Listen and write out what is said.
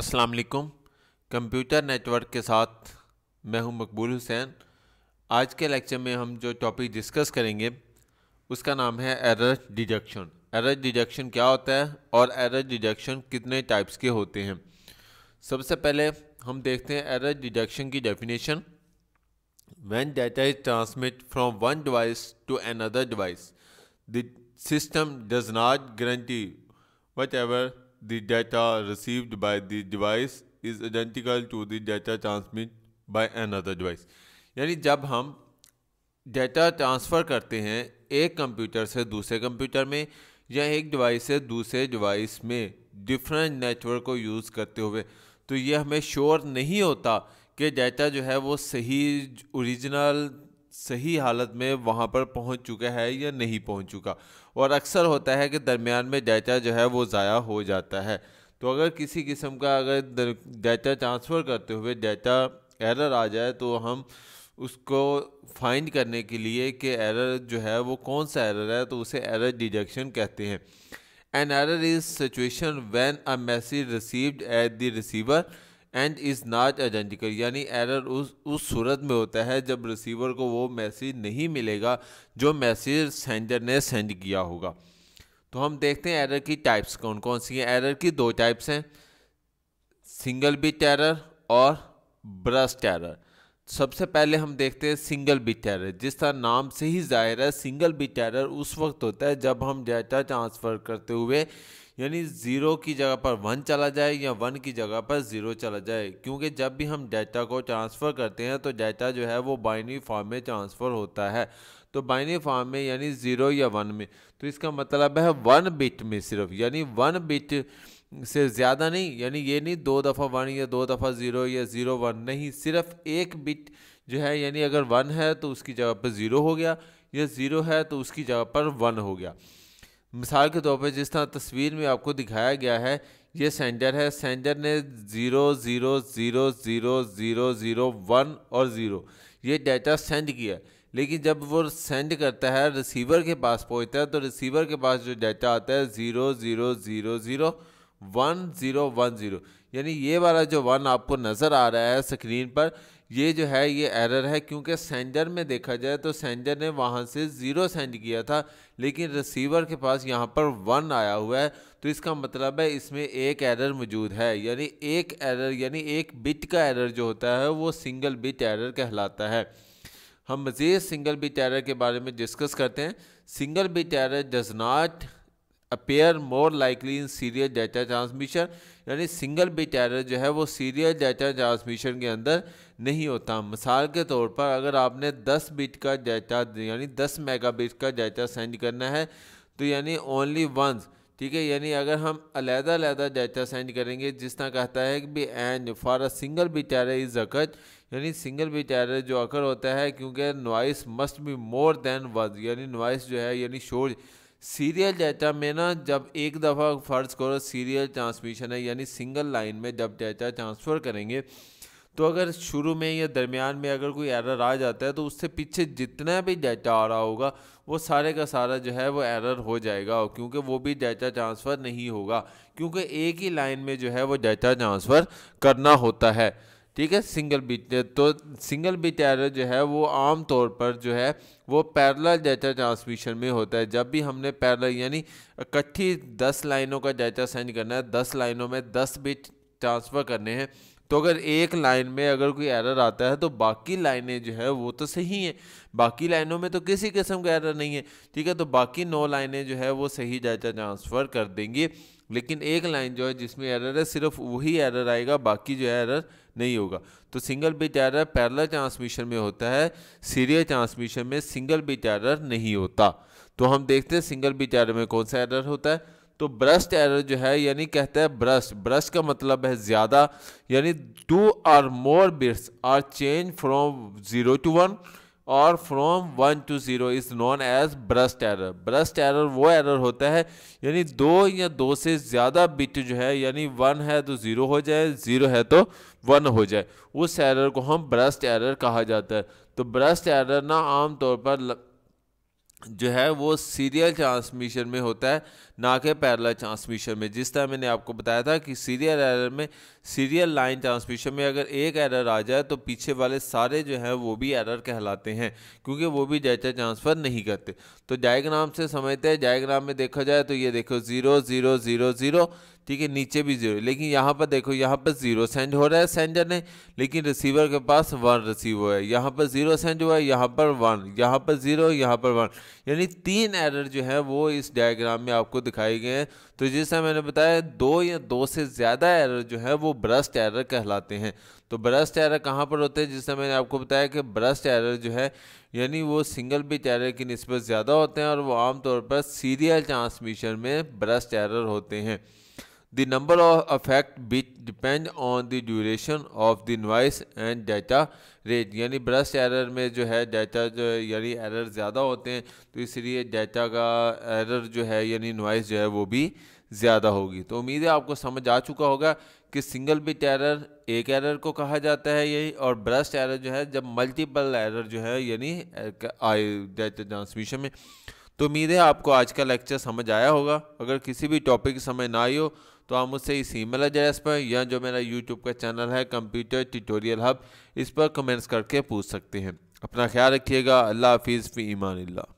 अस्सलाम वालेकुम computer network के साथ मैं हूं मकबूल हुसैन आज के लेक्चर में हम जो टॉपिक डिस्कस करेंगे उसका नाम है एरर डिडक्शन एरर डिडक्शन क्या होता है और एरर डिडक्शन कितने टाइप्स के होते हैं सबसे पहले हम देखते हैं एरर डिडक्शन की definition when data is transmit from one device to another device the system does not guarantee what the data received by the device is identical to the data transmitted by another device. यानी जब हम data transfer करते हैं एक computer से दूसरे computer में या एक डिवाइस से दूसरे डिवाइस में डिफरेंट नेटवर्क को यूज़ करते हुए तो ये हमें श्योर नहीं होता कि डेटा जो है वो सही ओरिजिनल सही हालत में वहाँ पर पहुँच चुका है या नहीं पहुँच चुका और अक्सर होता है कि दरमियान में डाटा जो है वो ज़ाया हो जाता है तो अगर किसी किस्म का अगर डाटा ट्रांसफ़र करते हुए डाटा एरर आ जाए तो हम उसको फाइंड करने के लिए कि एरर जो है वो कौन सा एरर है तो उसे एरर डिडक्शन कहते हैं an error is situation when a message received at the receiver end is not identical यानी एरर उस उस सूरत में होता है जब रिसीवर को वो मैसेज नहीं मिलेगा जो मैसेज सेंडर ने सेंड किया होगा तो हम देखते हैं एरर की टाइप्स कौन कौन सी हैं एरर की दो टाइप्स हैं सिंगल बिट एरर और ब्रस्ट एरर सबसे पहले हम देखते हैं सिंगल बिट एरर जिसका नाम से ही जाहिर है सिंगल बिट एरर उस वक्त होता है जब हम डाटा ट्रांसफ़र करते हुए यानी ज़ीरो की जगह पर वन चला जाए या वन की जगह पर ज़ीरो चला जाए क्योंकि जब भी हम डाटा को ट्रांसफ़र करते हैं तो डाटा जो है वो बाइनरी फॉर्म में ट्रांसफ़र होता है तो बाइनरी फॉर्म में यानी ज़ीरो या वन में तो इसका मतलब है वन बिट में सिर्फ यानी वन बिट से ज़्यादा नहीं यानी ये नहीं दो दफ़ा वन या दो दफ़ा ज़ीरो या ज़ीरो वन नहीं सिर्फ एक बिट जो है यानी अगर वन है तो उसकी जगह पर ज़ीरो हो गया या ज़ीरो है तो उसकी जगह पर वन हो गया मिसाल के तौर पर जिस तरह तस्वीर में आपको दिखाया गया है ये सेंडर है सेंडर ने zero zero zero zero zero zero one और ज़ीरो ये डाटा सेंड किया लेकिन जब वो सेंड करता है रिसीवर के पास पहुंचता है तो रिसीवर के पास जो डाटा आता है zero zero zero zero one zero one zero यानी ये वाला जो वन आपको नज़र आ रहा है स्क्रीन पर ये जो है ये एरर है क्योंकि सेंडर में देखा जाए तो सेंडर ने वहाँ से ज़ीरो सेंड किया था लेकिन रिसीवर के पास यहाँ पर वन आया हुआ है तो इसका मतलब है इसमें एक एरर मौजूद है यानी एक एरर यानी एक बिट का एरर जो होता है वो सिंगल बिट एरर कहलाता है हम मज़ीद सिंगल बिट एरर के बारे में डिस्कस करते हैं single bit error does not appear more likely in serial data transmission यानी सिंगल बिट एरर जो है वो सीरियल डाटा ट्रांसमिशन के अंदर नहीं होता मिसाल के तौर पर अगर आपने 10 बिट का डाटा यानी 10 मेगाबिट का डाटा सेंड करना है तो यानी ओनली वंस ठीक है यानी अगर हम अलहदा अलहदा डाटा सेंड करेंगे जिस तरह कहता है कि भी and for a single bit error is occur यानी सिंगल बिट एरर जो अकर होता है क्योंकि noise must be more than was यानी नॉइस जो है यानी शोर सीरियल डाटा में ना जब एक दफ़ा फ़र्ज करो सीरियल ट्रांसमिशन है यानी सिंगल लाइन में जब डाटा ट्रांसफ़र करेंगे तो अगर शुरू में या दरमियान में अगर कोई एरर आ जाता है तो उससे पीछे जितना भी डाटा आ रहा होगा वो सारे का सारा जो है वो एरर हो जाएगा क्योंकि वो भी डाटा ट्रांसफ़र नहीं होगा क्योंकि एक ही लाइन में जो है वो डाटा ट्रांसफ़र करना होता है ठीक है सिंगल बीट तो सिंगल बीट एरर जो है वो आम तौर पर जो है वो पैरल डाटा ट्रांसमिशन में होता है जब भी हमने पैरल यानी इकट्ठी दस लाइनों का डाटा सेंड करना है दस लाइनों में दस बिट ट्रांसफ़र करने हैं तो अगर एक लाइन में अगर कोई एरर आता है तो बाकी लाइनें जो है वो तो सही हैं बाकी लाइनों में तो किसी किस्म का एरर नहीं है ठीक है तो बाकी नौ लाइनें जो है वो सही डाटा ट्रांसफ़र कर देंगी लेकिन एक लाइन जो है जिसमें एरर है सिर्फ वही एरर आएगा बाकी जो है एरर नहीं होगा तो single bit error parallel transmission में होता है सीरियल ट्रांसमिशन में सिंगल बिट एरर नहीं होता तो हम देखते हैं सिंगल बिट एरर में कौन सा एरर होता है तो ब्रस्ट एरर जो है यानी कहता है ब्रस्ट ब्रस्ट का मतलब है ज़्यादा यानी two or more bits are change from zero to one और from one to zero is known as burst error burst error वो एरर होता है यानी दो या दो से ज़्यादा बिट जो है यानी वन है तो ज़ीरो हो जाए ज़ीरो है तो वन हो जाए उस एरर को हम ब्रस्ट एरर कहा जाता है तो ब्रस्ट एरर ना आम तौर पर जो है वो सीरियल ट्रांसमिशन में होता है ना कि पैरल ट्रांसमिशन में जिस तरह मैंने आपको बताया था कि सीरियल एरर में सीरियल लाइन ट्रांसमिशन में अगर एक एरर आ जाए तो पीछे वाले सारे जो हैं वो भी एरर कहलाते हैं क्योंकि वो भी डेटा ट्रांसफ़र नहीं करते तो डायग्राम से समझते हैं डायग्राम में देखा जाए तो ये देखो ज़ीरो ज़ीरो ज़ीरो ज़ीरो ठीक है नीचे भी जीरो लेकिन यहाँ पर देखो यहाँ पर जीरो सेंड हो रहा है सेंडर ने लेकिन रिसीवर के पास वन रिसीव हुआ है यहाँ पर जीरो सेंड हुआ है यहाँ पर वन यहाँ पर जीरो यहाँ पर वन यानी तीन एरर जो है वो इस डायग्राम में आपको दिखाई गए हैं तो जैसा मैंने बताया दो या दो से ज़्यादा एरर जो है वो ब्रस्ट एरर कहलाते हैं तो ब्रस्ट एरर कहाँ पर होते हैं जिससे मैंने आपको बताया कि ब्रस्ट एरर जो है यानी वो सिंगल बिट एरर की नस्बत ज़्यादा होते हैं और वो आमतौर पर सीरियल ट्रांसमिशन में ब्रस्ट एरर होते हैं The number of effect which depend on the duration of the noise and data rate यानी ब्रश एरर में जो है डाटा जो है यानी एरर ज़्यादा होते हैं तो इसलिए डाटा का एरर जो है यानी नॉइस जो है वो भी ज़्यादा होगी तो उम्मीद है आपको समझ आ चुका होगा कि सिंगल बिट एरर एक एरर को कहा जाता है यही और ब्रश एरर जो है जब मल्टीपल एरर जो है यानी आए डाटा ट्रांसमिशन में तो उम्मीद है आपको आज का लेक्चर समझ आया होगा अगर किसी भी टॉपिक की समझ ना आई हो तो आप मुझसे इस ईमेल एड्रेस पर या जो मेरा यूट्यूब का चैनल है कंप्यूटर ट्यूटोरियल हब इस पर कमेंट्स करके पूछ सकते हैं अपना ख्याल रखिएगा अल्लाह हाफिज़ फ़ी ईमान ला